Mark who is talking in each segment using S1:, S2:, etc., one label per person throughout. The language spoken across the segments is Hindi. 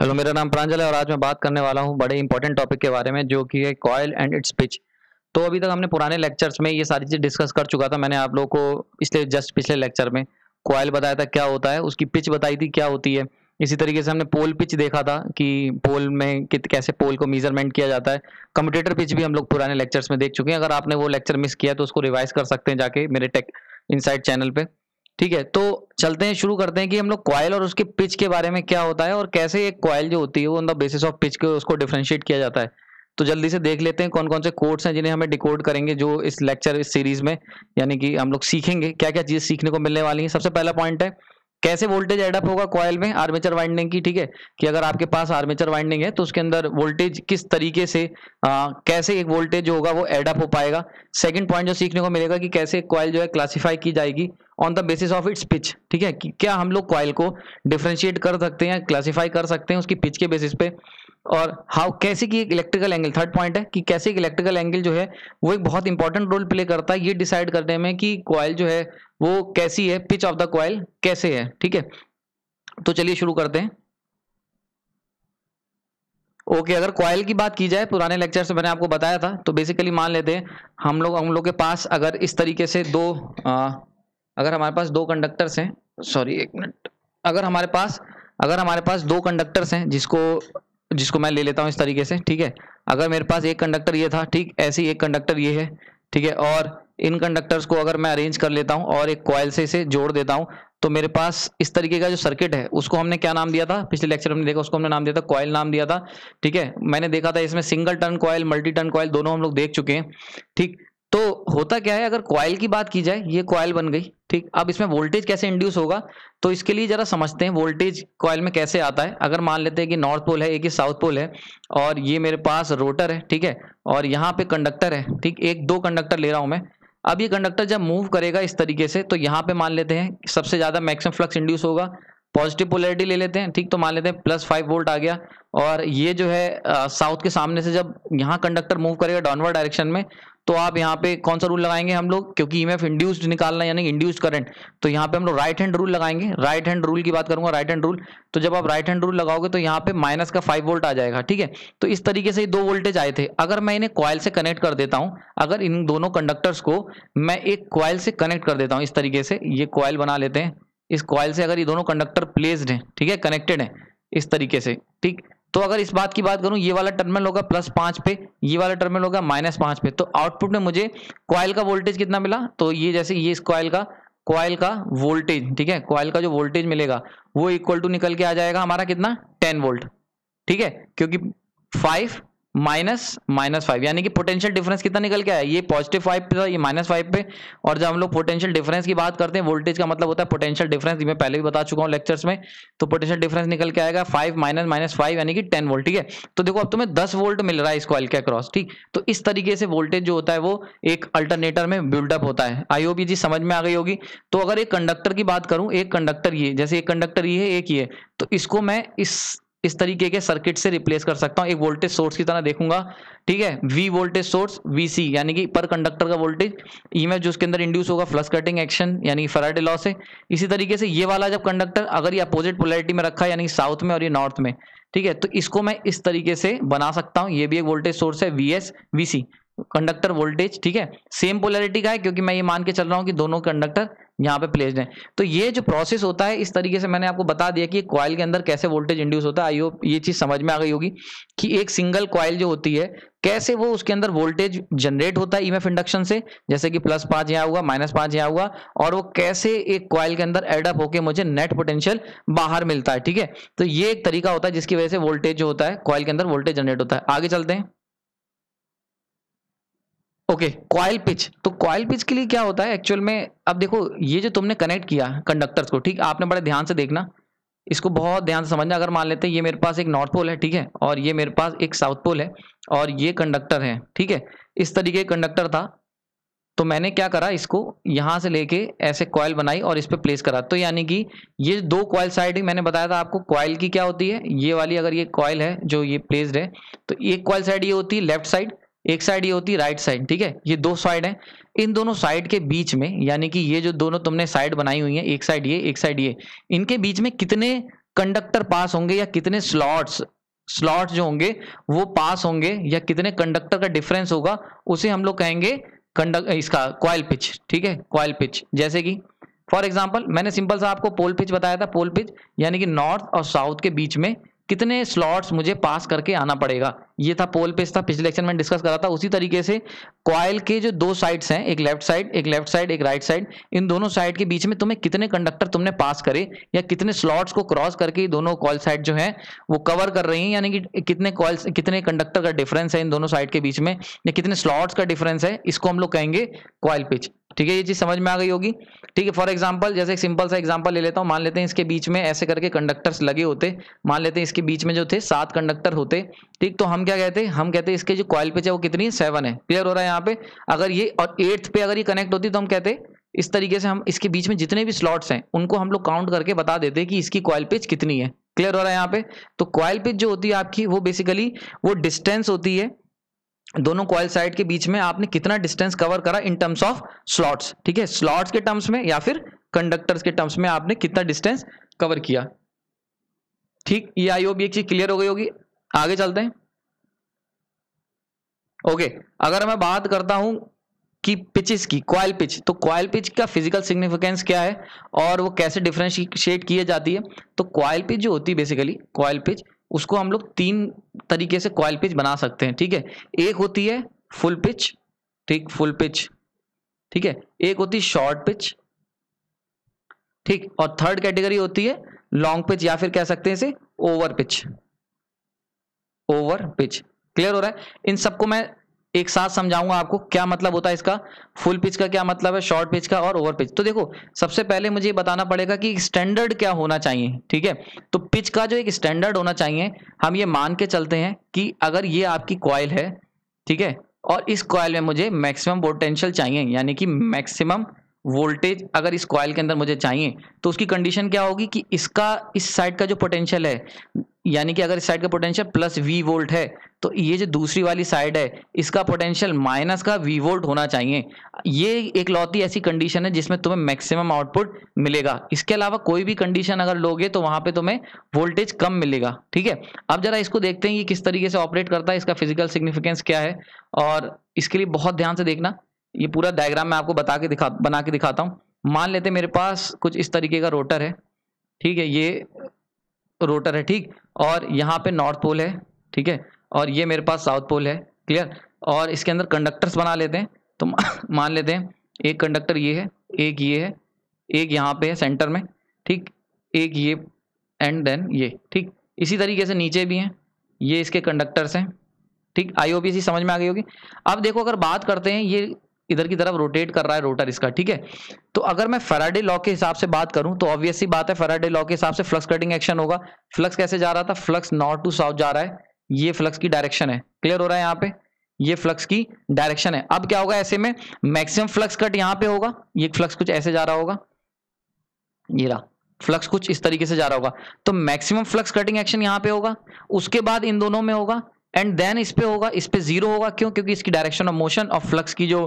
S1: हेलो मेरा नाम प्रांजल है और आज मैं बात करने वाला हूँ बड़े इंपॉर्टेंट टॉपिक के बारे में जो कि है कॉयल एंड इट्स पिच तो अभी तक हमने पुराने लेक्चर्स में ये सारी चीज़ डिस्कस कर चुका था मैंने आप लोगों को इसलिए जस्ट पिछले लेक्चर में कॉयल बताया था क्या होता है उसकी पिच बताई थी क्या होती है इसी तरीके से हमने पोल पिच देखा था कि पोल में कित कैसे पोल को मेजरमेंट किया जाता है कम्पिटेटर पिच भी हम लोग पुराने लेक्चर्स में देख चुके हैं अगर आपने वो लेक्चर मिस किया तो उसको रिवाइज कर सकते हैं जाके मेरे टेक इनसाइड चैनल पर ठीक है तो चलते हैं शुरू करते हैं कि हम लोग क्वाइल और उसके पिच के बारे में क्या होता है और कैसे एक क्वाइल जो होती है वो on the basis of pitch के उसको डिफ्रेंशिएट किया जाता है तो जल्दी से देख लेते हैं कौन कौन से कोड्स हैं जिन्हें हमें डिकोड करेंगे जो इस लेक्चर इस सीरीज में यानी कि हम लोग सीखेंगे क्या क्या चीज़ सीखने को मिलने वाली है सबसे पहला पॉइंट है कैसे वोल्टेज एडअप होगा कॉयल में आर्मेचर वाइंडिंग की ठीक है कि अगर आपके पास आर्मेचर वाइंडिंग है तो उसके अंदर वोल्टेज किस तरीके से आ, कैसे एक वोल्टेज जो होगा वो एडअप हो पाएगा सेकंड पॉइंट जो सीखने को मिलेगा कि कैसे कॉयल जो है क्लासिफाई की जाएगी on the basis of its pitch ठीक है क्या हम लोग कॉयल को डिफ्रेंशिएट कर सकते हैं क्लासीफाई कर सकते हैं उसकी पिच के बेसिस पे और हाउ कैसे की इलेक्ट्रिकल एंगल थर्ड पॉइंट है कि कैसे एक इलेक्ट्रिकल एंगल जो है वो एक बहुत इंपॉर्टेंट रोल प्ले करता है ये डिसाइड करने में कि क्वाइल जो है वो कैसी है पिच ऑफ द क्वाइल कैसे है ठीक है तो चलिए शुरू करते हैं ओके okay, अगर क्वाइल की बात की जाए पुराने लेक्चर से मैंने आपको बताया था तो बेसिकली मान लेते हैं हम लोग हम लोग के पास अगर इस तरीके से दो आ, अगर हमारे पास दो कंडक्टर्स हैं सॉरी एक मिनट अगर हमारे पास अगर हमारे पास दो कंडक्टर्स हैं जिसको जिसको मैं ले लेता हूँ इस तरीके से ठीक है अगर मेरे पास एक कंडक्टर ये था ठीक ऐसी एक कंडक्टर ये है ठीक है और इन कंडक्टर्स को अगर मैं अरेंज कर लेता हूँ और एक कॉयल से इसे जोड़ देता हूँ तो मेरे पास इस तरीके का जो सर्किट है उसको हमने क्या नाम दिया था पिछले लेक्चर में देखा उसको हमने नाम दिया था कॉयल नाम दिया था ठीक है मैंने देखा था इसमें single turn coil multi turn coil दोनों हम लोग देख चुके हैं ठीक तो होता क्या है अगर कॉयल की बात की जाए ये कॉयल बन गई ठीक अब इसमें वोल्टेज कैसे इंड्यूस होगा तो इसके लिए जरा समझते हैं वोल्टेज कॉयल में कैसे आता है अगर मान लेते हैं कि नॉर्थ पोल है एक ही साउथ पोल है और ये मेरे पास रोटर है ठीक है और यहाँ पे कंडक्टर है ठीक एक दो कंडक्टर ले रहा हूँ मैं अब ये कंडक्टर जब मूव करेगा इस तरीके से तो यहाँ पे मान लेते हैं सबसे ज़्यादा मैक्सिमम फ्लक्स इंड्यूस होगा पॉजिटिव पोलैरिटी ले लेते हैं ठीक तो मान लेते हैं प्लस फाइव वोल्ट आ गया और ये जो है साउथ के सामने से जब यहाँ कंडक्टर मूव करेगा डाउनवर्ड डायरेक्शन में तो आप यहाँ पे कौन सा रूल लगाएंगे हम लोग क्योंकि ई एफ इंड्यूस्ड निकालना यानी इंड्यूस्ड करंट तो यहाँ पे हम लोग राइट हैंड रूल लगाएंगे राइट हैंड रूल की बात करूंगा राइट हैंड रूल तो जब आप राइट हैंड रूल लगाओगे तो यहाँ पे माइनस का फाइव वोल्ट आ जाएगा ठीक है तो इस तरीके से दो वोल्टेज आए थे अगर मैं इन्हें क्वाइल से कनेक्ट कर देता हूँ अगर इन दोनों कंडक्टर्स को मैं एक कॉयल से कनेक्ट कर देता हूँ इस तरीके से ये क्वाइल बना लेते हैं इस कॉयल से अगर ये दोनों कंडक्टर प्लेस्ड हैं ठीक है कनेक्टेड हैं इस तरीके से ठीक तो अगर इस बात की बात करूं ये वाला टर्मिनल होगा प्लस पांच पे ये वाला टर्मिनल होगा माइनस पांच पे तो आउटपुट में मुझे कॉयल का वोल्टेज कितना मिला तो ये जैसे ये इस कॉयल का कॉयल का वोल्टेज ठीक है कॉयल का जो वोल्टेज मिलेगा वो इक्वल टू निकल के आ जाएगा हमारा कितना टेन वोल्ट ठीक है क्योंकि फाइव माइनस माइनस फाइव यानी कि पोटेंशियल डिफरेंस कितना निकल के आया ये पॉजिटिव फाइव पे था ये माइनस फाइव पे और जब हम लोग पोटेंशियल डिफरेंस की बात करते हैं वोल्टेज का मतलब होता है पोटेंशियल डिफरेंस मैं पहले भी बता चुका हूँ लेक्चर्स में तो पोटेंशियल डिफरेंस निकल के आएगा फाइव माइनस माइनस फाइव यानी कि टेन वोल्ट ठीक है तो देखो अब तुम्हें दस वोल्ट मिल रहा है इस कॉल के अक्रॉस ठीक तो इस तरीके से वोल्टेज जो होता है वो एक अल्टरनेटर में बिल्डअप होता है आई होप जी समझ में आ गई होगी तो अगर एक कंडक्टर की बात करूँ एक कंडक्टर ये जैसे एक कंडक्टर ये है एक ये तो इसको मैं इस इस तरीके के सर्किट से रिप्लेस कर सकता हूँ एक वोल्टेज सोर्स की तरह देखूंगा ठीक है V voltage source V C यानी कि पर कंडक्टर का वोल्टेज ई एम जो उसके अंदर इंड्यूस होगा फ्लस कटिंग एक्शन यानी कि फराडे लॉ से इसी तरीके से ये वाला जब कंडक्टर अगर ये अपोजिट पोलैरिटी में रखा है यानी साउथ में और ये नॉर्थ में ठीक है तो इसको मैं इस तरीके से बना सकता हूँ ये भी एक वोल्टेज सोर्स है V S V C conductor voltage ठीक है सेम पोलैरिटी का है क्योंकि मैं ये मान के चल रहा हूँ कि दोनों कंडक्टर यहाँ पे प्लेस्ड है तो ये जो प्रोसेस होता है इस तरीके से मैंने आपको बता दिया कि कॉयल के अंदर कैसे वोल्टेज इंड्यूस होता है आई होप ये चीज़ समझ में आ गई होगी कि एक सिंगल कॉयल जो होती है कैसे वो उसके अंदर वोल्टेज जनरेट होता है ईएमएफ e इंडक्शन से जैसे कि प्लस पांच यहाँ हुआ माइनस पांच यहाँ हुआ और वो कैसे एक कॉयल के अंदर एडअप होकर मुझे नेट पोटेंशियल बाहर मिलता है ठीक है तो ये एक तरीका होता है जिसकी वजह से वोल्टेज जो होता है कॉयल के अंदर वोल्टेज जनरेट होता है आगे चलते हैं ओके क्वाइल पिच तो क्वाइल पिच के लिए क्या होता है एक्चुअल में अब देखो ये जो तुमने कनेक्ट किया कंडक्टर्स को ठीक आपने बड़े ध्यान से देखना इसको बहुत ध्यान से समझना अगर मान लेते हैं ये मेरे पास एक नॉर्थ पोल है ठीक है और ये मेरे पास एक साउथ पोल है और ये कंडक्टर है ठीक है इस तरीके का कंडक्टर था तो मैंने क्या करा इसको यहाँ से लेके ऐसे कॉयल बनाई और इस पर प्लेस करा तो यानी कि ये दो कॉयल साइड ही मैंने बताया था आपको कॉयल की क्या होती है ये वाली अगर ये कॉयल है जो ये प्लेस्ड है तो एक कॉयल साइड ये होती है लेफ्ट साइड एक साइड ये होती है राइट साइड ठीक है ये दो साइड है इन दोनों साइड के बीच में यानी कि ये जो दोनों तुमने साइड बनाई हुई है एक साइड ये एक साइड ये इनके बीच में कितने कंडक्टर पास होंगे या कितने स्लॉट्स स्लॉट जो होंगे वो पास होंगे या कितने कंडक्टर का डिफरेंस होगा उसे हम लोग कहेंगे इसका कॉयल पिच ठीक है कॉयल पिच जैसे कि फॉर एग्जाम्पल मैंने सिंपल सा आपको पोल पिच बताया था पोल पिच यानी कि नॉर्थ और साउथ के बीच में कितने स्लॉट्स मुझे पास करके आना पड़ेगा ये था पोल पेज था पिछले लेक्चर में डिस्कस करा था उसी तरीके से कॉयल के जो दो साइड्स हैं एक लेफ्ट साइड एक लेफ्ट साइड एक राइट साइड इन दोनों साइड के बीच में तुम्हें कितने कंडक्टर तुमने पास करे या कितने स्लॉट्स को क्रॉस करके दोनों कॉल साइड जो है वो कवर कर रही है यानी कि कितने कॉल कितने कंडक्टर का डिफरेंस है इन दोनों साइड के बीच में या कितने स्लॉट्स का डिफरेंस है इसको हम लोग कहेंगे क्वाइल पिच ठीक है ये चीज समझ में आ गई होगी ठीक है फॉर एग्जाम्पल जैसे एक सिंपल सा एग्जाम्पल ले लेता हूँ मान लेते हैं इसके बीच में ऐसे करके कंडक्टर्स लगे होते मान लेते हैं इसके बीच में जो थे सात कंडक्टर होते ठीक तो हम क्या कहते हैं हम कहते हैं इसके जो कॉयल पिच है वो कितनी है सेवन है क्लियर हो रहा है यहाँ पे अगर ये और एट्थ पे अगर ये कनेक्ट होती तो हम कहते इस तरीके से हम इसके बीच में जितने भी स्लॉट्स हैं उनको हम लोग काउंट करके बता देते कि इसकी कॉयल पिच कितनी है क्लियर हो रहा है यहाँ पे तो कॉयल पिच जो होती है आपकी वो बेसिकली वो डिस्टेंस होती है दोनों कॉयल साइड के बीच में आपने कितना डिस्टेंस कवर करा इन टर्म्स ऑफ स्लॉट्स ठीक है स्लॉट्स के टर्म्स में या फिर कंडक्टर्स के टर्म्स में आपने कितना डिस्टेंस कवर किया ठीक ये आई होप ये चीज क्लियर हो गई होगी आगे चलते हैं ओके अगर मैं बात करता हूं कि पिचेस की क्वाइल पिच तो क्वाइल पिच का फिजिकल सिग्निफिकेंस क्या है और वो कैसे डिफ्रेंशिएट की जाती है तो क्वाइल पिच जो होती है बेसिकली क्वाइल पिच उसको हम लोग तीन तरीके से कॉयल पिच बना सकते हैं ठीक है एक होती है फुल पिच ठीक फुल पिच ठीक है एक होती है शॉर्ट पिच ठीक और थर्ड कैटेगरी होती है लॉन्ग पिच या फिर कह सकते हैं इसे over pitch over pitch clear हो रहा है इन सबको मैं एक साथ समझाऊंगा आपको क्या मतलब होता है इसका फुल पिच का क्या मतलब है शॉर्ट पिच का और ओवर पिच तो देखो सबसे पहले मुझे बताना पड़ेगा कि स्टैंडर्ड क्या होना चाहिए ठीक है तो पिच का जो एक स्टैंडर्ड होना चाहिए हम ये मान के चलते हैं कि अगर ये आपकी क्वाइल है ठीक है और इस क्वाइल में मुझे मैक्सिमम पोटेंशियल चाहिए यानी कि मैक्सिमम वोल्टेज अगर इस कॉयल के अंदर मुझे चाहिए तो उसकी कंडीशन क्या होगी कि इसका इस साइड का जो पोटेंशियल है यानी कि अगर इस साइड का पोटेंशियल प्लस वी वोल्ट है तो ये जो दूसरी वाली साइड है इसका पोटेंशियल माइनस का वी वोल्ट होना चाहिए ये एक लौती ऐसी कंडीशन है जिसमें तुम्हें मैक्सिमम आउटपुट मिलेगा इसके अलावा कोई भी कंडीशन अगर लोगे तो वहां पे तुम्हें वोल्टेज कम मिलेगा ठीक है अब जरा इसको देखते हैं ये किस तरीके से ऑपरेट करता है इसका फिजिकल सिग्निफिकेंस क्या है और इसके लिए बहुत ध्यान से देखना ये पूरा डायग्राम मैं आपको बता के दिखा बना के दिखाता हूँ मान लेते मेरे पास कुछ इस तरीके का रोटर है ठीक है ये रोटर है ठीक और यहाँ पे नॉर्थ पोल है ठीक है और ये मेरे पास साउथ पोल है क्लियर और इसके अंदर कंडक्टर्स बना लेते हैं तो मान लेते हैं एक कंडक्टर ये है एक ये है एक यहाँ पे है सेंटर में ठीक एक ये एंड देन ये ठीक इसी तरीके से नीचे भी हैं ये इसके कंडक्टर्स हैं ठीक आई समझ में आ गई होगी अब देखो अगर बात करते हैं ये इधर की तरफ रोटेट कर रहा है रोटर इसका ठीक है तो अगर मैं फराडे लॉ के हिसाब से बात करूं तो ऑब्वियसली बात है फराडे लॉ के हिसाब से फ्लक्स कटिंग एक्शन होगा फ्लक्स कैसे जा रहा था फ्लक्स नॉर्थ टू साउथ जा रहा है ये फ्लक्स की डायरेक्शन है क्लियर हो रहा है यहाँ पे ये फ्लक्स की डायरेक्शन है अब क्या होगा ऐसे में मैक्सिमम फ्लक्स कट यहाँ पे होगा ये फ्लक्स कुछ ऐसे जा रहा होगा ये रहा फ्लक्स कुछ इस तरीके से जा रहा होगा तो मैक्सिमम फ्लक्स कटिंग एक्शन यहाँ पे होगा उसके बाद इन दोनों में होगा एंड देन इस पे होगा इस पे जीरो होगा क्यों क्योंकि इसकी डायरेक्शन ऑफ मोशन और फ्लक्स की जो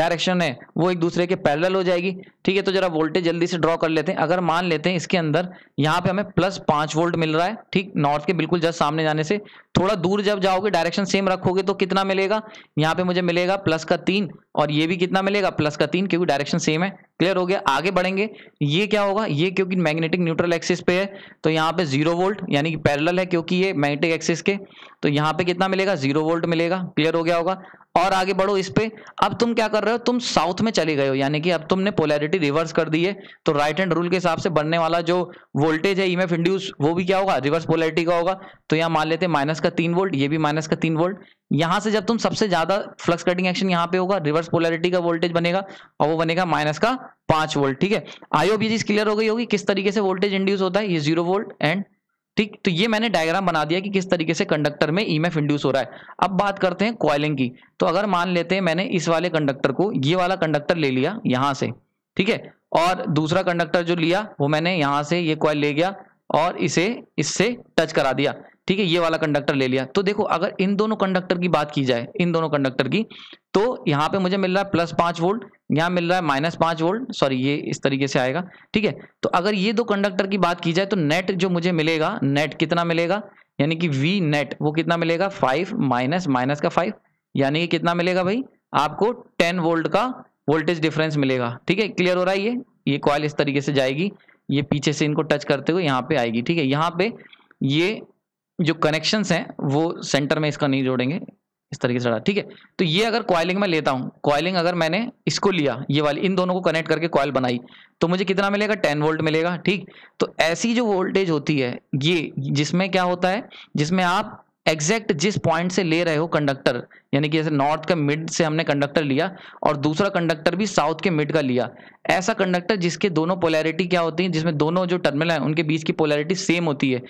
S1: डायरेक्शन है वो एक दूसरे के पैरेलल हो जाएगी ठीक है तो जरा वोल्टेज जल्दी से ड्रॉ कर लेते हैं अगर मान लेते हैं इसके अंदर यहाँ पे हमें प्लस पांच वोल्ट मिल रहा है ठीक नॉर्थ के बिल्कुल जस्ट सामने जाने से थोड़ा दूर जब जाओगे डायरेक्शन सेम रखोगे तो कितना मिलेगा यहाँ पे मुझे मिलेगा प्लस का तीन और ये भी कितना मिलेगा प्लस का तीन क्योंकि डायरेक्शन सेम है क्लियर हो गया आगे बढ़ेंगे ये क्या होगा ये क्योंकि मैग्नेटिक न्यूट्रल एक्सिस पे है तो यहाँ पे जीरो वोल्ट यानी कि पैरेलल है क्योंकि ये मैग्नेटिक एक्सिस के तो यहाँ पे कितना मिलेगा जीरो वोल्ट मिलेगा क्लियर हो गया होगा और आगे बढ़ो इस पे अब तुम क्या कर रहे हो तुम साउथ में चले गए हो यानी कि अब तुमने पोलैरिटी रिवर्स कर दी है तो राइट हैंड रूल के हिसाब से बनने वाला जो वोल्टेज है ईमेफ इंड्यूस वो भी क्या होगा रिवर्स पोलैरिटी का होगा तो यहाँ मान लेते माइनस का तीन वोल्ट ये भी माइनस का तीन वोल्ट यहाँ से जब तुम सबसे ज्यादा फ्लक्स कटिंग एक्शन यहाँ पे होगा रिवर्स पोलैरिटी का वोल्टेज बनेगा और वो बनेगा माइनस का पांच वोल्ट ठीक है आयो भी चीज क्लियर हो गई होगी किस तरीके से वोल्टेज इंड्यूस होता है ये जीरो वोल्ट एंड ठीक तो ये मैंने डायग्राम बना दिया कि किस तरीके से कंडक्टर में ई e इंड्यूस हो रहा है अब बात करते हैं क्वालिंग की तो अगर मान लेते हैं मैंने इस वाले कंडक्टर को ये वाला कंडक्टर ले लिया यहाँ से ठीक है और दूसरा कंडक्टर जो लिया वो मैंने यहाँ से ये क्वाइल ले गया और इसे इससे टच करा दिया ठीक है ये वाला कंडक्टर ले लिया तो देखो अगर इन दोनों कंडक्टर की बात की जाए इन दोनों कंडक्टर की तो यहाँ पे मुझे मिल रहा है प्लस पांच वोल्ट यहाँ मिल रहा है माइनस पांच वोल्ट सॉरी ये इस तरीके से आएगा ठीक है तो अगर ये दो कंडक्टर की बात की जाए तो नेट जो मुझे मिलेगा नेट कितना मिलेगा यानी कि वी नेट वो कितना मिलेगा फाइव माइनस माइनस का फाइव यानी कि कितना मिलेगा भाई आपको टेन वोल्ट का वोल्टेज डिफरेंस मिलेगा ठीक है क्लियर हो रहा है ये ये कॉल इस तरीके से जाएगी ये पीछे से इनको टच करते हुए यहाँ पे आएगी ठीक है यहाँ पे ये जो कनेक्शंस हैं वो सेंटर में इसका नहीं जोड़ेंगे इस तरीके से ठीक है तो ये अगर क्वाइलिंग में लेता हूँ क्वाइलिंग अगर मैंने इसको लिया ये वाली इन दोनों को कनेक्ट करके क्वाइल बनाई तो मुझे कितना मिलेगा टेन वोल्ट मिलेगा ठीक तो ऐसी जो वोल्टेज होती है ये जिसमें क्या होता है जिसमें आप एग्जैक्ट जिस पॉइंट से ले रहे हो कंडक्टर यानी कि जैसे नॉर्थ के मिड से हमने कंडक्टर लिया और दूसरा कंडक्टर भी साउथ के मिड का लिया ऐसा कंडक्टर जिसके दोनों पोलैरिटी क्या होती है जिसमें दोनों जो टर्मिनल है उनके बीच की पोलैरिटी सेम होती है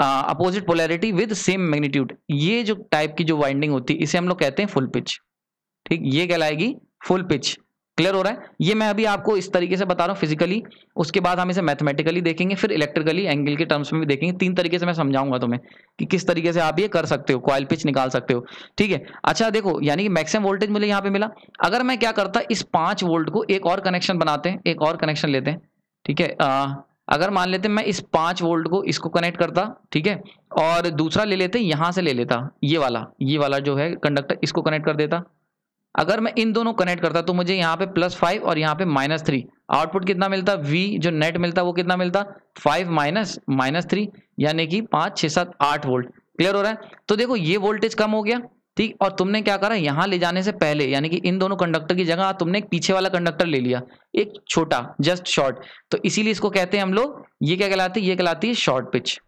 S1: opposite polarity with same magnitude ये जो टाइप की जो वाइंडिंग होती है इसे हम लोग कहते हैं फुल पिच ठीक ये कहलाएगी फुल पिच क्लियर हो रहा है ये मैं अभी आपको इस तरीके से बता रहा हूँ फिजिकली उसके बाद हम इसे मैथमेटिकली देखेंगे फिर इलेक्ट्रिकली एंगल के टर्म्स में भी देखेंगे तीन तरीके से मैं समझाऊंगा तुम्हें कि किस तरीके से आप ये कर सकते हो कॉयल पिच निकाल सकते हो ठीक है अच्छा देखो यानी कि मैक्सिमम वोल्टेज मुझे यहाँ पे मिला अगर मैं क्या करता इस पाँच वोल्ट को एक और कनेक्शन बनाते हैं एक और कनेक्शन लेते हैं ठीक है अगर मान लेते मैं इस पांच वोल्ट को इसको कनेक्ट करता ठीक है और दूसरा ले लेते यहां से ले लेता ये वाला ये वाला जो है कंडक्टर इसको कनेक्ट कर देता अगर मैं इन दोनों कनेक्ट करता तो मुझे यहाँ पे प्लस फाइव और यहाँ पे माइनस थ्री आउटपुट कितना मिलता वी जो नेट मिलता वो कितना मिलता फाइव माइनस माइनस थ्री यानी कि पाँच छः सात आठ वोल्ट क्लियर हो रहा है तो देखो ये वोल्टेज कम हो गया ठीक और तुमने क्या करा यहां ले जाने से पहले यानी कि इन दोनों कंडक्टर की जगह तुमने पीछे वाला कंडक्टर ले लिया एक छोटा जस्ट शॉर्ट तो इसीलिए इसको कहते हैं हम लोग ये क्या कहलाती है ये कहलाती है शॉर्ट पिच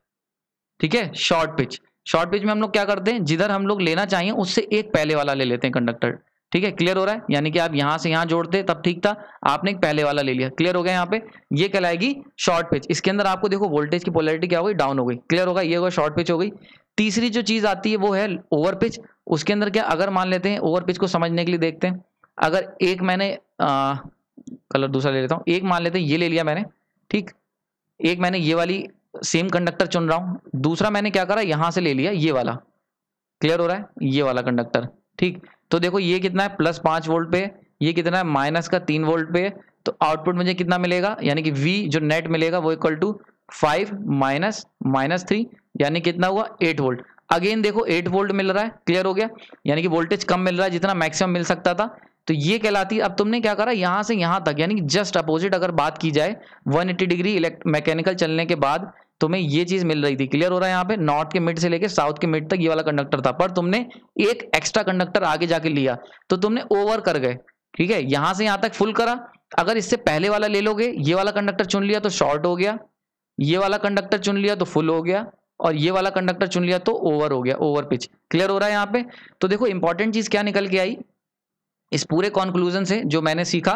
S1: ठीक है शॉर्ट पिच शॉर्ट पिच में हम लोग क्या करते हैं जिधर हम लोग लेना चाहिए उससे एक पहले वाला ले लेते हैं कंडक्टर ठीक है क्लियर हो रहा है यानी कि आप यहां से यहां जोड़ते तब ठीक था आपने एक पहले वाला ले लिया क्लियर हो गया यहाँ पे ये कहलाएगी शॉर्ट पिच इसके अंदर आपको देखो वोल्टेज की पोलरिटी क्या हो गई डाउन हो गई क्लियर होगा ये होगा शॉर्ट पिच हो गई तीसरी जो चीज आती है वो है ओवर पिच उसके अंदर क्या अगर मान लेते हैं ओवर पिच को समझने के लिए देखते हैं अगर एक मैंने आ, कलर दूसरा ले लेता हूँ एक मान लेते हैं ये ले लिया मैंने ठीक एक मैंने ये वाली सेम कंडक्टर चुन रहा हूँ दूसरा मैंने क्या करा यहाँ से ले लिया ये वाला क्लियर हो रहा है ये वाला कंडक्टर ठीक तो देखो ये कितना है प्लस पाँच वोल्ट पे ये कितना है माइनस का तीन वोल्ट पे तो आउटपुट मुझे कितना मिलेगा यानी कि वी जो नेट मिलेगा वो equal to five minus minus three यानी कितना हुआ एट वोल्ट अगेन देखो एट वोल्ट मिल रहा है क्लियर हो गया यानी कि वोल्टेज कम मिल रहा है जितना मैक्सिमम मिल सकता था तो ये कहलाती अब तुमने क्या करा यहां से यहां तक यानी कि जस्ट अपोजिट अगर बात की जाए 180 डिग्री इलेक्ट मैकेनिकल चलने के बाद तुम्हें ये चीज मिल रही थी क्लियर हो रहा है यहाँ पे नॉर्थ के मिड से लेके साउथ के मिड तक ये वाला कंडक्टर था पर तुमने एक एक्स्ट्रा कंडक्टर आगे जाके लिया तो तुमने ओवर कर गए ठीक है यहां से यहां तक फुल करा अगर इससे पहले वाला ले लोगे ये वाला कंडक्टर चुन लिया तो शॉर्ट हो गया ये वाला कंडक्टर चुन लिया तो फुल हो गया और ये वाला कंडक्टर चुन लिया तो ओवर हो गया ओवर पिच क्लियर हो रहा है यहाँ पे तो देखो इंपॉर्टेंट चीज क्या निकल के आई इस पूरे कॉन्क्लूजन से जो मैंने सीखा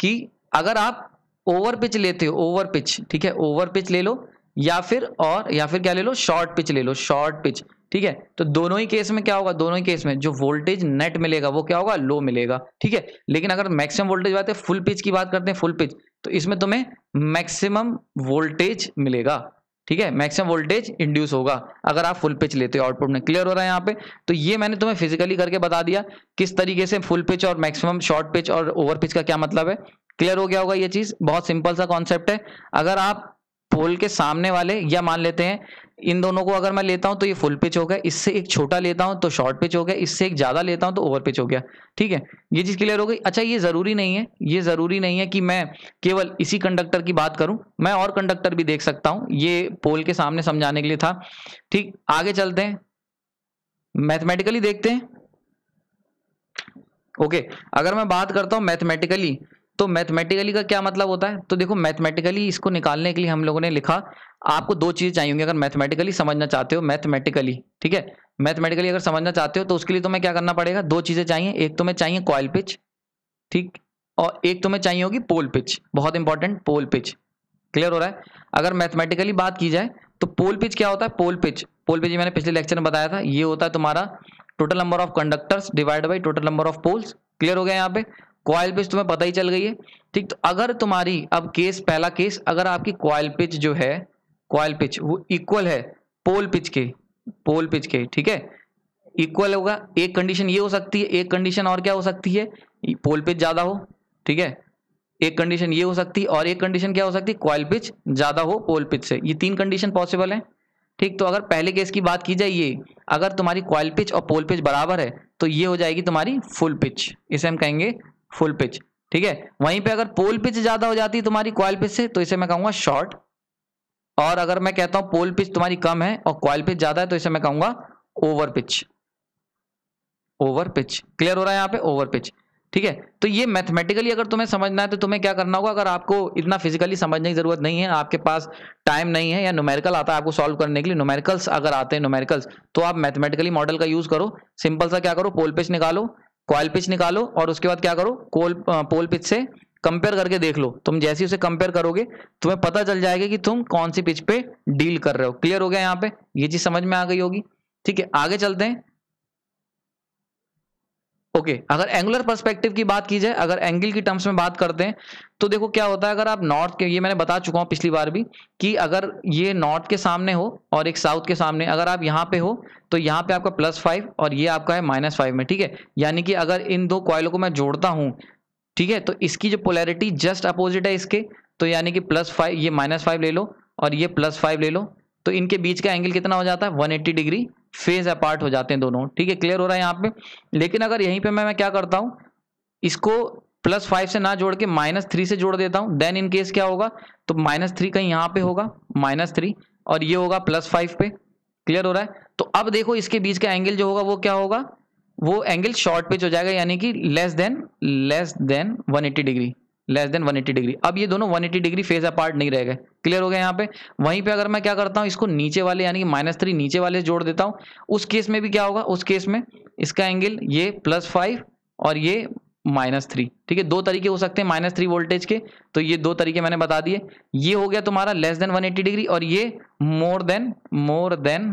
S1: कि अगर आप ओवर पिच लेते हो ओवर पिच ठीक है ओवर पिच ले लो या फिर और या फिर क्या ले लो शॉर्ट पिच ले लो शॉर्ट पिच ठीक है तो दोनों ही केस में क्या होगा दोनों ही केस में जो वोल्टेज नेट मिलेगा वो क्या होगा लो मिलेगा ठीक है लेकिन अगर मैक्सिमम वोल्टेज बात है फुल पिच की बात करते हैं फुल पिच तो इसमें तुम्हें मैक्सिमम वोल्टेज मिलेगा ठीक है मैक्सिमम वोल्टेज इंड्यूस होगा अगर आप फुल पिच लेते हो आउटपुट में क्लियर हो रहा है यहाँ पे तो ये मैंने तुम्हें फिजिकली करके बता दिया किस तरीके से फुल पिच और मैक्सिमम शॉर्ट पिच और ओवर पिच का क्या मतलब है क्लियर हो गया होगा ये चीज बहुत सिंपल सा कॉन्सेप्ट है अगर आप पोल के सामने वाले या मान लेते हैं इन दोनों को अगर मैं लेता हूं तो ये फुल पिच हो गया इससे एक छोटा लेता हूं तो शॉर्ट पिच हो गया इससे एक ज़्यादा लेता हूं तो ओवर पिच हो गया ठीक है ये चीज़ क्लियर हो गई अच्छा ये ज़रूरी नहीं है ये ज़रूरी नहीं है कि मैं केवल इसी कंडक्टर की बात करूं मैं और कंडक्टर भी देख सकता हूं ये पोल के सामने समझाने के लिए था ठीक आगे चलते हैं मैथमेटिकली देखते हैं ओके अगर मैं बात करता हूं मैथमेटिकली तो मैथमेटिकली का क्या मतलब होता है तो देखो मैथमेटिकली इसको निकालने के लिए हम लोगों ने लिखा आपको दो चीज़ें चाहिए होंगी अगर मैथमेटिकली समझना चाहते हो मैथमेटिकली ठीक है मैथमेटिकली अगर समझना चाहते हो तो उसके लिए तुम्हें क्या करना पड़ेगा दो चीज़ें चाहिए एक तुम्हें चाहिए कॉयल पिच ठीक और एक तुम्हें चाहिए होगी पोल पिच बहुत इंपॉर्टेंट पोल पिच क्लियर हो रहा है अगर मैथमेटिकली बात की जाए तो पोल पिच क्या होता है पोल पिच पोल पिच मैंने पिछले लेक्चर में बताया था ये होता है तुम्हारा total number of conductors divide by total number of poles clear हो गया यहाँ पे क्वाइल पिच तुम्हें पता ही चल गई है ठीक तो अगर तुम्हारी अब केस पहला केस अगर आपकी क्वाइल पिच जो है क्वाइल पिच वो इक्वल है पोल पिच के पोल पिच के ठीक है इक्वल होगा एक कंडीशन ये हो सकती है एक कंडीशन और क्या हो सकती है पोल पिच ज़्यादा हो ठीक है एक कंडीशन ये हो सकती है और एक कंडीशन क्या हो सकती है क्वाइल पिच ज़्यादा हो पोल पिच से ये तीन कंडीशन पॉसिबल है ठीक तो अगर पहले केस की बात की जाए ये अगर तुम्हारी क्वाइल पिच और पोल पिच बराबर है तो ये हो जाएगी तुम्हारी फुल पिच इसे हम कहेंगे फुल पिच ठीक है वहीं पे अगर पोल पिच ज्यादा हो जाती है तुम्हारी क्वाइल पिच से तो इसे मैं कहूंगा शॉर्ट और अगर मैं कहता हूं पोल पिच तुम्हारी कम है और क्वाइल पिच ज्यादा है तो इसे मैं कहूंगा over pitch over pitch clear हो रहा है यहाँ पे ओवर पिच ठीक है तो ये मैथमेटिकली अगर तुम्हें समझना है तो तुम्हें क्या करना होगा अगर आपको इतना फिजिकली समझने की जरूरत नहीं है आपके पास टाइम नहीं है या न्यूमेरिकल आता है आपको सॉल्व करने के लिए न्यूमेरिकल्स अगर आते हैं न्यूमेरिकल्स तो आप मैथमेटिकली मॉडल का यूज करो सिंपल सा क्या करो पोल पिच निकालो कॉयल पिच निकालो और उसके बाद क्या करो कोल पोल पिच से कंपेयर करके देख लो तुम जैसी उसे कंपेयर करोगे तुम्हें पता चल जाएगा कि तुम कौन सी पिच पे डील कर रहे हो क्लियर हो गया यहाँ पे ये चीज समझ में आ गई होगी ठीक है आगे चलते हैं ओके okay, अगर एंगुलर पर्सपेक्टिव की बात की जाए अगर एंगल की टर्म्स में बात करते हैं तो देखो क्या होता है अगर आप नॉर्थ के ये मैंने बता चुका हूँ पिछली बार भी कि अगर ये नॉर्थ के सामने हो और एक साउथ के सामने अगर आप यहाँ पे हो तो यहाँ पे आपका प्लस फाइव और ये आपका है माइनस फाइव में ठीक है यानी कि अगर इन दो कॉयलों को मैं जोड़ता हूँ ठीक है तो इसकी जो पोलैरिटी जस्ट अपोजिट है इसके तो यानी कि प्लस फाइव ये माइनस फाइव ले लो और ये प्लस फाइव ले लो तो इनके बीच का एंगल कितना हो जाता है one eighty degree phase apart हो जाते हैं दोनों ठीक है क्लियर हो रहा है यहाँ पे लेकिन अगर यहीं पे मैं मैं क्या करता हूँ इसको प्लस फाइव से ना जोड़ के माइनस थ्री से जोड़ देता हूँ देन इन केस क्या होगा तो माइनस थ्री कहीं यहाँ पे होगा माइनस थ्री और ये होगा प्लस फाइव पे क्लियर हो रहा है तो अब देखो इसके बीच का एंगल जो होगा वो क्या होगा वो एंगल शॉर्ट पिच हो जाएगा यानी कि less than less than eighty degree less than 180 degree अब ये दोनों 180 डिग्री फेज अपार्ट नहीं रहेगा क्लियर हो गया यहाँ पे वहीं पे अगर मैं क्या करता हूँ इसको नीचे वाले यानी कि माइनस थ्री नीचे वाले जोड़ देता हूँ उस केस में भी क्या होगा उस केस में इसका एंगल ये प्लस फाइव और ये माइनस थ्री ठीक है दो तरीके हो सकते हैं माइनस थ्री वोल्टेज के तो ये दो तरीके मैंने बता दिए ये हो गया तुम्हारा लेस देन 180 डिग्री और ये more than more than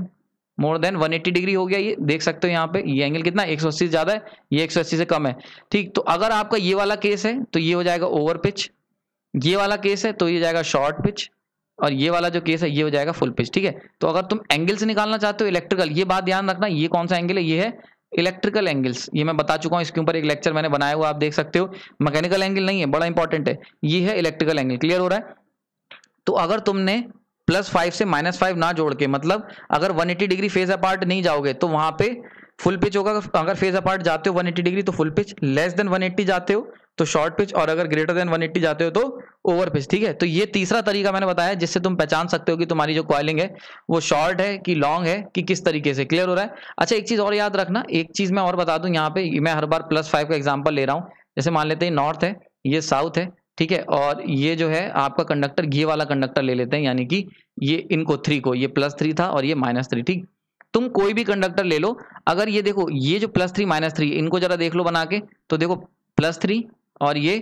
S1: more than 180 degree हो गया ये देख सकते हो यहाँ पे ये एंगल कितना 180 से ज़्यादा है ये 180 से कम है ठीक तो अगर आपका ये वाला केस है तो ये हो जाएगा ओवर पिच ये वाला केस है तो ये जाएगा शॉर्ट पिच और ये वाला जो केस है ये हो जाएगा फुल पिच ठीक है तो अगर तुम एंगल से निकालना चाहते हो इलेक्ट्रिकल ये बात ध्यान रखना ये कौन सा एंगल है ये है इलेक्ट्रिकल एंगल्स ये मैं बता चुका हूँ इसके ऊपर एक लेक्चर मैंने बनाया हुआ आप देख सकते हो मैकेनिकल एंगल नहीं है बड़ा इंपॉर्टेंट है ये है इलेक्ट्रिकल एंगल क्लियर हो रहा है तो अगर तुमने प्लस फाइव से माइनस फाइव ना जोड़ के मतलब अगर 180 डिग्री फेज अपार्ट नहीं जाओगे तो वहां पे फुल पिच होगा अगर फेज अपार्ट जाते हो 180 डिग्री तो फुल पिच लेस देन 180 जाते हो तो शॉर्ट पिच और अगर ग्रेटर देन 180 जाते हो तो ओवर पिच ठीक है तो ये तीसरा तरीका मैंने बताया जिससे तुम पहचान सकते हो कि तुम्हारी जो क्वालिंग है वो शॉर्ट है कि लॉन्ग है कि किस तरीके से क्लियर हो रहा है अच्छा एक चीज और याद रखना एक चीज मैं और बता दू यहाँ पे मैं हर बार प्लस फाइव का एग्जाम्पल ले रहा हूँ जैसे मान लेते हैं नॉर्थ है ये साउथ है ठीक है और ये जो है आपका कंडक्टर घी वाला कंडक्टर ले लेते हैं यानी कि ये इनको थ्री को ये प्लस थ्री था और ये माइनस थ्री ठीक तुम कोई भी कंडक्टर ले लो अगर ये देखो ये जो प्लस थ्री माइनस थ्री इनको जरा देख लो बना के तो देखो प्लस थ्री और ये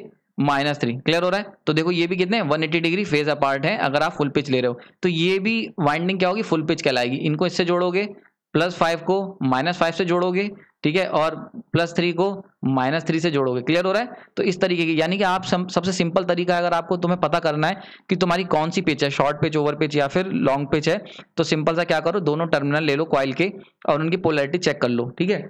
S1: माइनस थ्री क्लियर हो रहा है तो देखो ये भी कितने one eighty degree phase apart है अगर आप फुल पिच ले रहे हो तो ये भी वाइंडिंग क्या होगी फुल पिच कहलाएगी इनको इससे जोड़ोगे प्लस फाइव को माइनस फाइव से जोड़ोगे ठीक है और प्लस थ्री को माइनस थ्री से जोड़ोगे क्लियर हो रहा है तो इस तरीके की यानी कि आप सम, सबसे सिंपल तरीका है अगर आपको तुम्हें पता करना है कि तुम्हारी कौन सी पिच है शॉर्ट पिच ओवर पिच या फिर लॉन्ग पिच है तो सिंपल सा क्या करो दोनों टर्मिनल ले लो क्वाइल के और उनकी पोलैरिटी चेक कर लो ठीक है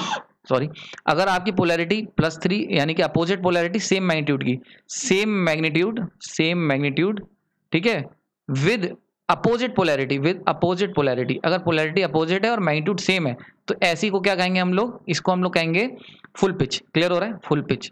S1: सॉरी अगर आपकी पोलैरिटी प्लस थ्री यानी कि अपोजिट पोलैरिटी सेम मैग्नीट्यूड की सेम मैग्नीट्यूड सेम मैग्नीट्यूड ठीक है with opposite polarity with opposite polarity अगर पोलैरिटी अपोजिट है और मैग्नीट्यूड सेम है तो ऐसी को क्या कहेंगे हम लोग इसको हम लोग कहेंगे फुल पिच क्लियर हो रहा है फुल पिच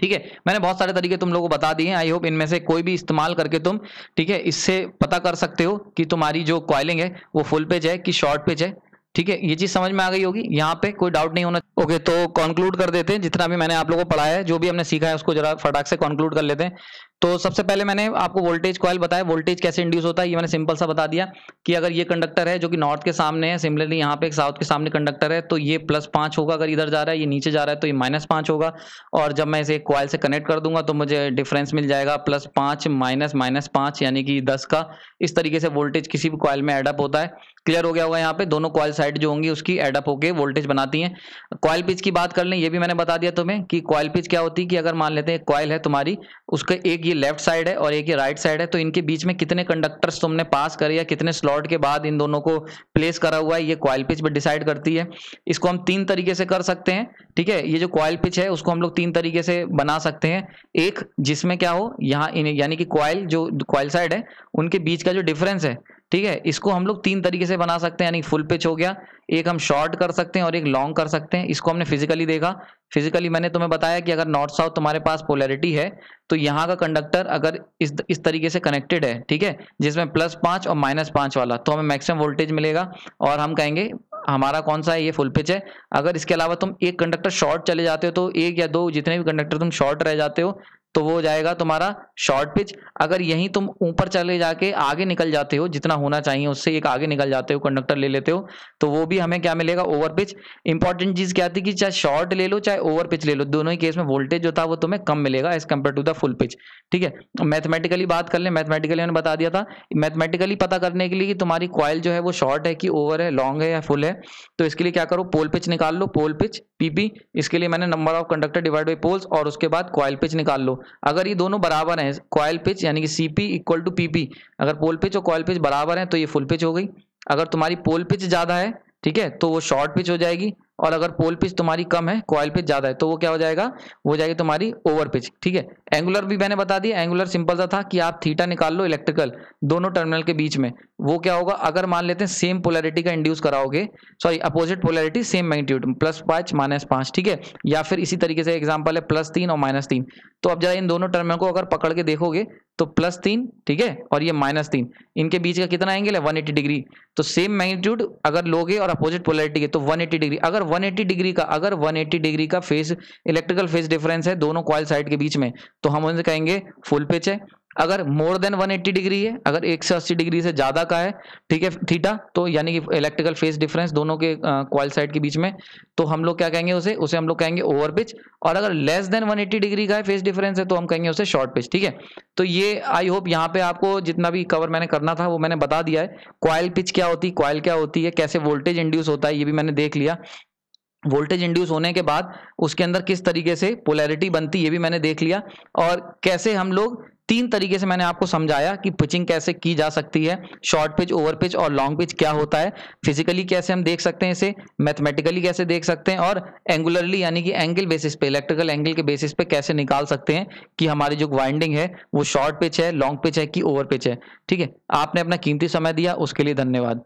S1: ठीक है मैंने बहुत सारे तरीके तुम लोगों को बता दिए आई होप इनमें से कोई भी इस्तेमाल करके तुम ठीक है इससे पता कर सकते हो कि तुम्हारी जो कॉयलिंग है वो फुल पेज है कि शॉर्ट पेज है ठीक है ये चीज़ समझ में आ गई होगी यहाँ पे कोई डाउट नहीं होना ओके okay, तो कंक्लूड कर देते हैं जितना भी मैंने आप लोगों को पढ़ा है जो भी हमने सीखा है उसको जरा फटाक से कंक्लूड कर लेते हैं तो सबसे पहले मैंने आपको वोल्टेज कॉयल बताया वोल्टेज कैसे इंड्यूस होता है ये मैंने सिंपल सा बता दिया कि अगर ये कंडक्टर है जो कि नॉर्थ के सामने है सिमिलरली यहाँ पे एक साउथ के सामने कंडक्टर है तो ये प्लस पाँच होगा अगर इधर जा रहा है ये नीचे जा रहा है तो ये माइनस पांच होगा और जब मैं इसे कॉयल से कनेक्ट कर दूंगा तो मुझे डिफरेंस मिल जाएगा प्लस पाँच माइनस माइनस पांच यानी कि दस का इस तरीके से वोल्टेज किसी भी कॉयल में एडअप होता है क्लियर हो गया होगा यहाँ पे दोनों कॉयल साइड जो होंगी उसकी एडअप होकर वोल्टेज बनाती है क्वाइल पिच की बात कर लें ये भी मैंने बता दिया तुम्हें कि क्वाइल पिच क्या होती है कि अगर मान लेते हैं क्वाइल है तुम्हारी उसके एक ये लेफ्ट साइड है और एक ये राइट साइड है तो इनके बीच में कितने कंडक्टर्स तुमने पास करे या कितने स्लॉट के बाद इन दोनों को प्लेस करा हुआ है ये क्वाइल पिच पर डिसाइड करती है इसको हम तीन तरीके से कर सकते हैं ठीक है ये जो क्वाइल पिच है उसको हम लोग तीन तरीके से बना सकते हैं एक जिसमें क्या हो यहाँ यानी कि क्वाइल जो क्वाइल साइड है उनके बीच का जो डिफरेंस है ठीक है इसको हम लोग तीन तरीके से बना सकते हैं यानी फुल पिच हो गया एक हम शॉर्ट कर सकते हैं और एक लॉन्ग कर सकते हैं इसको हमने फिजिकली देखा फिजिकली मैंने तुम्हें बताया कि अगर नॉर्थ साउथ तुम्हारे पास पोलैरिटी है तो यहाँ का कंडक्टर अगर इस इस तरीके से कनेक्टेड है ठीक है जिसमें प्लस पाँच और माइनस पाँच वाला तो हमें मैक्सिमम वोल्टेज मिलेगा और हम कहेंगे हमारा कौन सा है ये फुल पिच है अगर इसके अलावा तुम एक कंडक्टर शॉर्ट चले जाते हो तो एक या दो जितने भी कंडक्टर तुम शॉर्ट रह जाते हो तो वो हो जाएगा तुम्हारा शॉर्ट पिच अगर यहीं तुम ऊपर चले जाके आगे निकल जाते हो जितना होना चाहिए उससे एक आगे निकल जाते हो कंडक्टर ले लेते हो तो वो भी हमें क्या मिलेगा ओवर पिच इंपॉर्टेंट चीज क्या थी कि चाहे शॉर्ट ले लो चाहे ओवर पिच ले लो दोनों ही केस में वोल्टेज जो था वो तुम्हें कम मिलेगा as compare to the full pitch ठीक है मैथमेटिकली बात कर ले मैथमेटिकली मैंने बता दिया था मैथमेटिकली पता करने के लिए कि तुम्हारी क्वाइल जो है वो शॉर्ट है कि ओवर है लॉन्ग है या फुल है तो इसके लिए क्या करो पोल पिच निकाल लो पोल पिच पीपी इसके लिए मैंने number of conductor divide by poles और उसके बाद क्वाइल पिच निकाल लो अगर ये दोनों बराबर हैं कॉयल पिच यानी कि C P equal to P P अगर पोल पिच और कॉयल पिच बराबर हैं तो ये फुल पिच हो गई अगर तुम्हारी पोल पिच ज़्यादा है ठीक है तो वो शॉर्ट पिच हो जाएगी और अगर पोल पिच तुम्हारी कम है कॉयल पिच ज़्यादा है तो वो क्या हो जाएगा वो जाएगी तुम्हारी ओवर पिच ठीक है एंगुलर भी मैंने बता दिया एंगुलर सिंपल सा था कि आप थीटा निकाल लो इलेक्ट्रिकल दोनों टर्मिनल के बीच में वो क्या होगा अगर मान लेते हैं सेम पोलैरिटी का इंड्यूस कराओगे sorry opposite polarity same magnitude plus पांच माइनस पांच ठीक है या फिर इसी तरीके से एग्जाम्पल है प्लस तीन और माइनस तीन तो अब जरा इन दोनों टर्मिनल को अगर पकड़ के देखोगे तो प्लस तीन ठीक है और ये माइनस तीन इनके बीच का कितना एंगल है 180 डिग्री तो सेम मैग्नीट्यूड अगर लोगे और अपोजिट पोलैरिटी के तो 180 डिग्री अगर 180 डिग्री का अगर 180 डिग्री का फेस इलेक्ट्रिकल फेस डिफरेंस है दोनों क्वाइल साइड के बीच में तो हम उनसे कहेंगे फुल पिच है अगर मोर देन 180 डिग्री है अगर 180 डिग्री से ज़्यादा का है ठीक है थीटा तो यानी कि इलेक्ट्रिकल फेस डिफरेंस दोनों के क्वाल साइड के बीच में तो हम लोग क्या कहेंगे उसे उसे हम लोग कहेंगे ओवर पिच और अगर लेस देन 180 डिग्री का है फेस डिफरेंस है तो हम कहेंगे उसे शॉर्ट पिच ठीक है तो ये आई होप यहाँ पे आपको जितना भी कवर मैंने करना था वो मैंने बता दिया है क्वाइल पिच क्या होती है क्वाइल क्या होती है कैसे वोल्टेज इंड्यूस होता है ये भी मैंने देख लिया वोल्टेज इंड्यूस होने के बाद उसके अंदर किस तरीके से पोलैरिटी बनती ये भी मैंने देख लिया और कैसे हम लोग तीन तरीके से मैंने आपको समझाया कि पिचिंग कैसे की जा सकती है शॉर्ट पिच ओवर पिच और लॉन्ग पिच क्या होता है फिजिकली कैसे हम देख सकते हैं इसे मैथमेटिकली कैसे देख सकते हैं और एंगुलरली यानी कि एंगल बेसिस पे इलेक्ट्रिकल एंगल के बेसिस पे कैसे निकाल सकते हैं कि हमारी जो वाइंडिंग है वो शॉर्ट पिच है लॉन्ग पिच है कि ओवर पिच है ठीक है आपने अपना कीमती समय दिया उसके लिए धन्यवाद